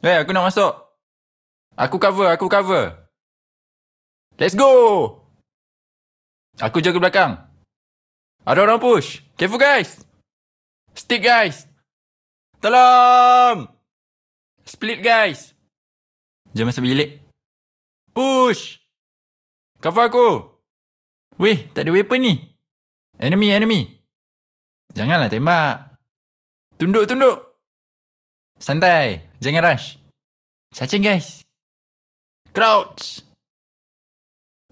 Eh, hey, aku nak masuk. Aku cover, aku cover. Let's go! Aku jaga belakang. Ada orang push. Careful guys! Stick guys! Tolong! Split guys! Jom masuk bilik. Push! Cover aku! Weh, tak ada weapon ni. Enemy, enemy. Janganlah tembak. Tunduk, tunduk. Santai. Jangan rush. Cacing guys. Crouch.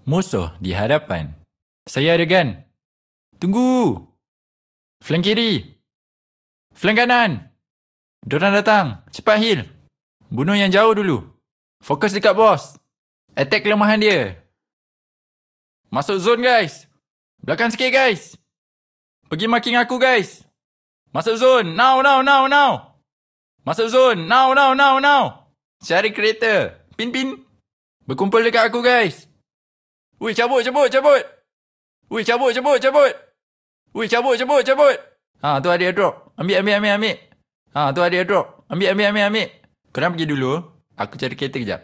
Musuh di hadapan. Saya ada gun. Tunggu. Flank kiri. Flank kanan. Diorang datang. Cepat heal. Bunuh yang jauh dulu. Fokus dekat bos. Attack kelemahan dia. Masuk zone guys. Belakang sikit guys. Pergi marking aku guys. Masuk zone. Now, now, now, now. Masuk zone. Now, now, now, now. Cari kereta. Pin, pin. Berkumpul dekat aku, guys. Ui, cabut, cabut, cabut. Ui, cabut, cabut, cabut. Ui, cabut, cabut, cabut. Ha, tu ada drop. Ambil, ambil, ambil, ambil. Ha, tu ada drop. Ambil, ambil, ambil, ambil. Korang pergi dulu. Aku cari kereta kejap.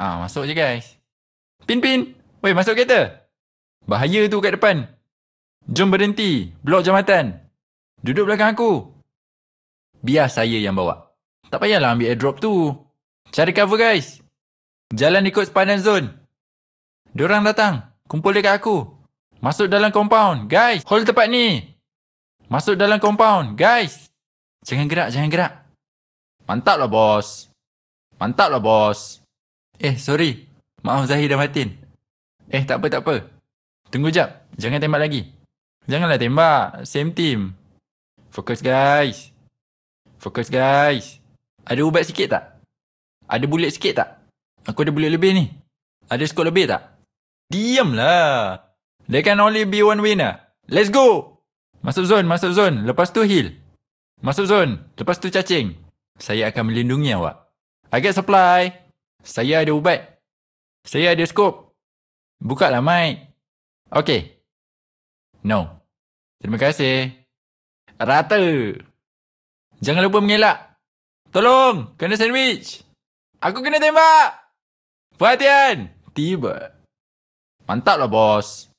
Ha, masuk je, guys. Pin, pin. Ui, masuk kereta. Bahaya tu kat depan. Jom berhenti. Blok jamatan. Duduk belakang aku biar saya yang bawa. Tak payahlah ambil airdrop tu. Cari cover guys. Jalan ikut spinal zone. Diorang datang. Kumpul dekat aku. Masuk dalam compound. Guys, hold tempat ni. Masuk dalam compound. Guys. Jangan gerak, jangan gerak. Mantap lah bos. Mantap lah bos. Eh, sorry. Maaf Zahir dan Matin. Eh, tak apa, tak apa. Tunggu jap. Jangan tembak lagi. Janganlah tembak. Same team. Fokus guys. Fokus guys. Ada ubat sikit tak? Ada bulat sikit tak? Aku ada bulat lebih ni. Ada skor lebih tak? Diamlah. There can only be one winner. Let's go. Masuk zone, masuk zone. Lepas tu heal. Masuk zone. Lepas tu cacing. Saya akan melindungi awak. I get supply. Saya ada ubat. Saya ada skop. Buka lah mic. Okay. No. Terima kasih. Rata. Jangan lupa mengelak. Tolong, kena sandwich. Aku kena tembak. Perhatian, tiba. Mantaplah bos.